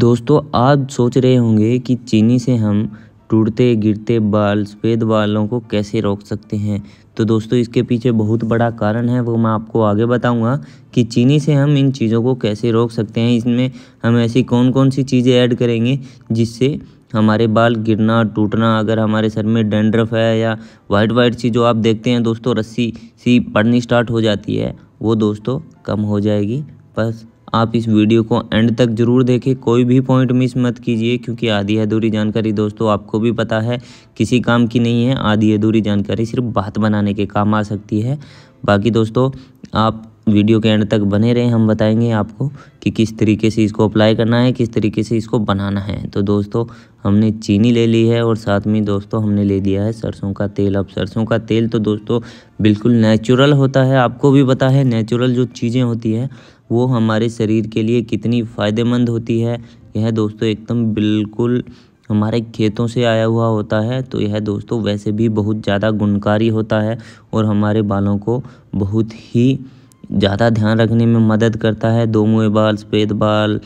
दोस्तों आप सोच रहे होंगे कि चीनी से हम टूटते गिरते बाल सफ़ेद बालों को कैसे रोक सकते हैं तो दोस्तों इसके पीछे बहुत बड़ा कारण है वो मैं आपको आगे बताऊंगा कि चीनी से हम इन चीज़ों को कैसे रोक सकते हैं इसमें हम ऐसी कौन कौन सी चीज़ें ऐड करेंगे जिससे हमारे बाल गिरना टूटना अगर हमारे सर में डेंड्रफ है या वाइट वाइट सी जो आप देखते हैं दोस्तों रस्सी सी पड़नी स्टार्ट हो जाती है वो दोस्तों कम हो जाएगी बस आप इस वीडियो को एंड तक जरूर देखें कोई भी पॉइंट मिस मत कीजिए क्योंकि आधी अधूरी जानकारी दोस्तों आपको भी पता है किसी काम की नहीं है आधी अधूरी जानकारी सिर्फ बात बनाने के काम आ सकती है बाकी दोस्तों आप वीडियो के एंड तक बने रहें हम बताएंगे आपको कि किस तरीके से इसको अप्लाई करना है किस तरीके से इसको बनाना है तो दोस्तों हमने चीनी ले ली है और साथ में दोस्तों हमने ले लिया है सरसों का तेल अब सरसों का तेल तो दोस्तों बिल्कुल नेचुरल होता है आपको भी पता है नेचुरल जो चीज़ें होती हैं वो हमारे शरीर के लिए कितनी फ़ायदेमंद होती है यह दोस्तों एकदम बिल्कुल हमारे खेतों से आया हुआ होता है तो यह दोस्तों वैसे भी बहुत ज़्यादा गुणकारी होता है और हमारे बालों को बहुत ही ज़्यादा ध्यान रखने में मदद करता है दो मुँह बाल सफ़ेद बाल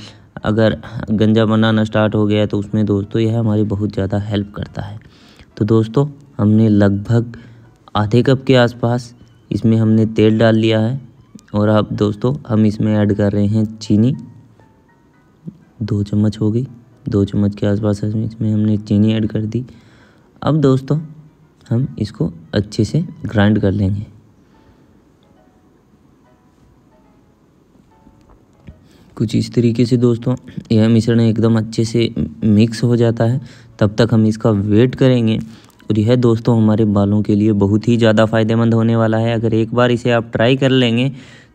अगर गंजा बनाना स्टार्ट हो गया तो उसमें दोस्तों यह हमारी बहुत ज़्यादा हेल्प करता है तो दोस्तों हमने लगभग आधे कप के आसपास इसमें हमने तेल डाल लिया है और अब दोस्तों हम इसमें ऐड कर रहे हैं चीनी दो चम्मच हो गई दो चम्मच के आसपास इसमें हमने चीनी ऐड कर दी अब दोस्तों हम इसको अच्छे से ग्राइंड कर लेंगे कुछ इस तरीके से दोस्तों यह मिश्रण एकदम अच्छे से मिक्स हो जाता है तब तक हम इसका वेट करेंगे और यह दोस्तों हमारे बालों के लिए बहुत ही ज़्यादा फ़ायदेमंद होने वाला है अगर एक बार इसे आप ट्राई कर लेंगे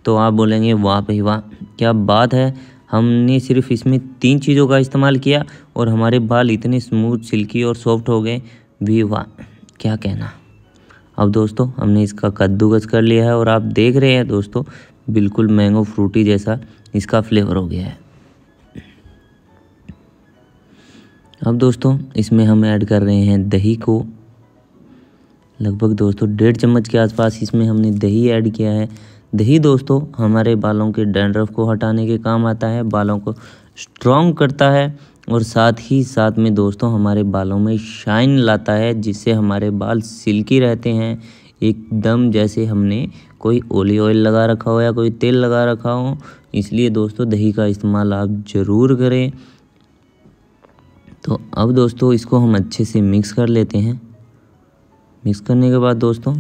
तो आप बोलेंगे वाह भाई वाह क्या बात है हमने सिर्फ इसमें तीन चीज़ों का इस्तेमाल किया और हमारे बाल इतने स्मूथ सिल्की और सॉफ्ट हो गए भी वाह क्या कहना अब दोस्तों हमने इसका कद्दूकस कर लिया है और आप देख रहे हैं दोस्तों बिल्कुल मैंगो फ्रूटी जैसा इसका फ्लेवर हो गया है अब दोस्तों इसमें हम ऐड कर रहे हैं दही को लगभग दोस्तों डेढ़ चम्मच के आसपास इसमें हमने दही ऐड किया है दही दोस्तों हमारे बालों के डैंड्रफ को हटाने के काम आता है बालों को स्ट्रॉन्ग करता है और साथ ही साथ में दोस्तों हमारे बालों में शाइन लाता है जिससे हमारे बाल सिल्की रहते हैं एकदम जैसे हमने कोई ओली ऑयल लगा रखा हो या कोई तेल लगा रखा हो इसलिए दोस्तों दही का इस्तेमाल आप ज़रूर करें तो अब दोस्तों इसको हम अच्छे से मिक्स कर लेते हैं मिक्स करने के बाद दोस्तों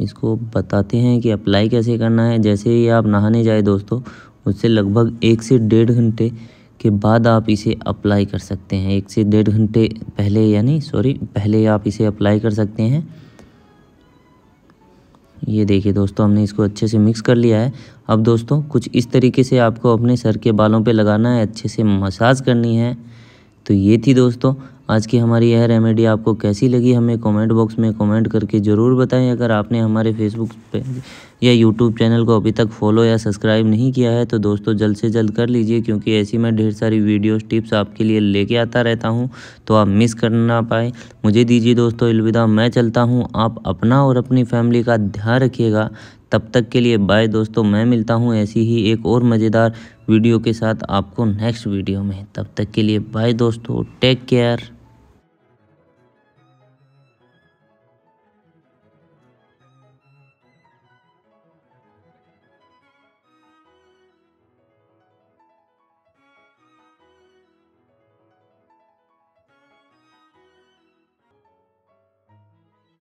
इसको बताते हैं कि अप्लाई कैसे करना है जैसे ही आप नहाने जाए दोस्तों उससे लगभग एक से डेढ़ घंटे के बाद आप इसे अप्लाई कर सकते हैं एक से डेढ़ घंटे पहले यानी सॉरी पहले आप इसे अप्लाई कर सकते हैं ये देखिए दोस्तों हमने इसको अच्छे से मिक्स कर लिया है अब दोस्तों कुछ इस तरीके से आपको अपने सर के बालों पे लगाना है अच्छे से मसाज करनी है तो ये थी दोस्तों आज की हमारी यह रेमेडी आपको कैसी लगी हमें कमेंट बॉक्स में कमेंट करके ज़रूर बताएं अगर आपने हमारे फेसबुक पेज या यूट्यूब चैनल को अभी तक फॉलो या सब्सक्राइब नहीं किया है तो दोस्तों जल्द से जल्द कर लीजिए क्योंकि ऐसी मैं ढेर सारी वीडियोस टिप्स आपके लिए लेके आता रहता हूँ तो आप मिस कर ना पाए मुझे दीजिए दोस्तों अलविदा मैं चलता हूँ आप अपना और अपनी फैमिली का ध्यान रखिएगा तब तक के लिए बाय दोस्तों मैं मिलता हूँ ऐसी ही एक और मज़ेदार वीडियो के साथ आपको नेक्स्ट वीडियो में तब तक के लिए बाय दोस्तों टेक केयर